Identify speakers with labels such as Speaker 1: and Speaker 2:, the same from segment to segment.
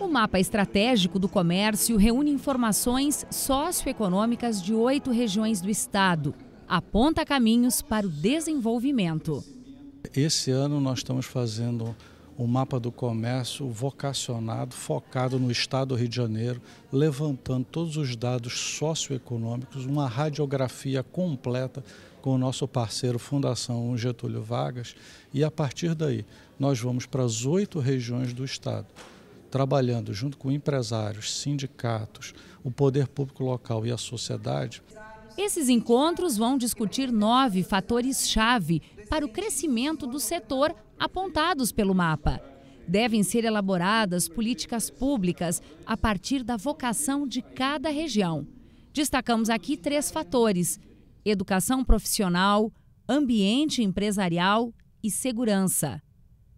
Speaker 1: O mapa estratégico do comércio reúne informações socioeconômicas de oito regiões do estado. Aponta caminhos para o desenvolvimento.
Speaker 2: Esse ano nós estamos fazendo um mapa do comércio vocacionado, focado no estado do Rio de Janeiro, levantando todos os dados socioeconômicos, uma radiografia completa com o nosso parceiro Fundação Getúlio Vargas. E a partir daí, nós vamos para as oito regiões do estado trabalhando junto com empresários, sindicatos, o poder público local e a sociedade.
Speaker 1: Esses encontros vão discutir nove fatores-chave para o crescimento do setor apontados pelo mapa. Devem ser elaboradas políticas públicas a partir da vocação de cada região. Destacamos aqui três fatores: educação profissional, ambiente empresarial e segurança.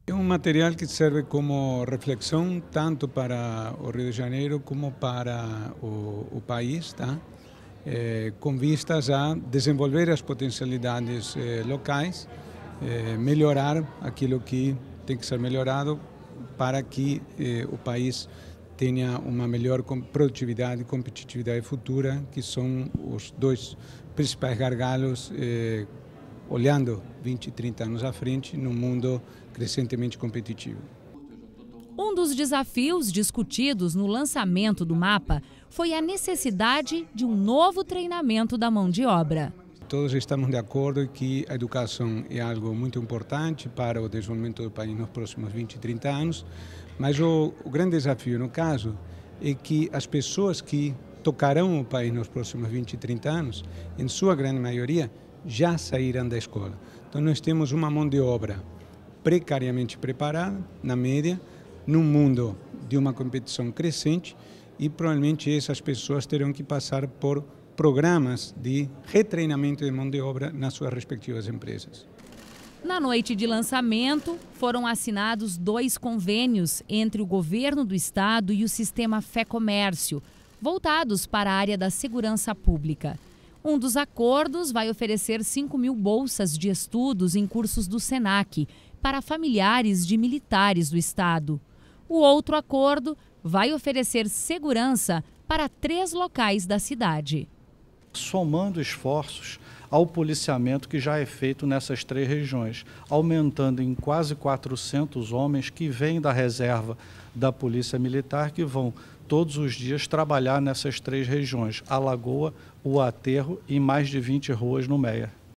Speaker 3: É um material que serve como reflexão tanto para o Rio de Janeiro como para o, o país, tá? É, eh, com vistas a desenvolver as potencialidades é, eh, locais, é, eh, melhorar aquilo que tem que ser melhorado para que o país tenha uma melhor produtividade e competitividade futura, que são os dois principais gargalos olhando 20, 30 anos à frente num mundo crescentemente competitivo.
Speaker 1: Um dos desafios discutidos no lançamento do mapa foi a necessidade de um novo treinamento da mão de obra.
Speaker 3: Todos estamos de acordo que a educação é algo muito importante para o desenvolvimento do país nos próximos 20, 30 anos, mas o, o grande desafio, no caso, é que as pessoas que tocarão o país nos próximos 20, 30 anos, em sua grande maioria, já saíram da escola. Então, nós temos uma mão de obra precariamente preparada, na média, num mundo de uma competição crescente e provavelmente essas pessoas terão que passar por programas de retreinamento de mão de obra nas suas respectivas empresas.
Speaker 1: Na noite de lançamento, foram assinados dois convênios entre o governo do estado e o sistema Fé Comércio, voltados para a área da segurança pública. Um dos acordos vai oferecer 5 mil bolsas de estudos em cursos do SENAC para familiares de militares do Estado. O outro acordo vai oferecer segurança para três locais da cidade.
Speaker 2: Somando esforços, ao policiamento que já é feito nessas três regiões, aumentando em quase 400 homens que vêm da reserva da Polícia Militar, que vão todos os dias trabalhar nessas três regiões: a Lagoa, o Aterro e mais de 20 ruas no Meia.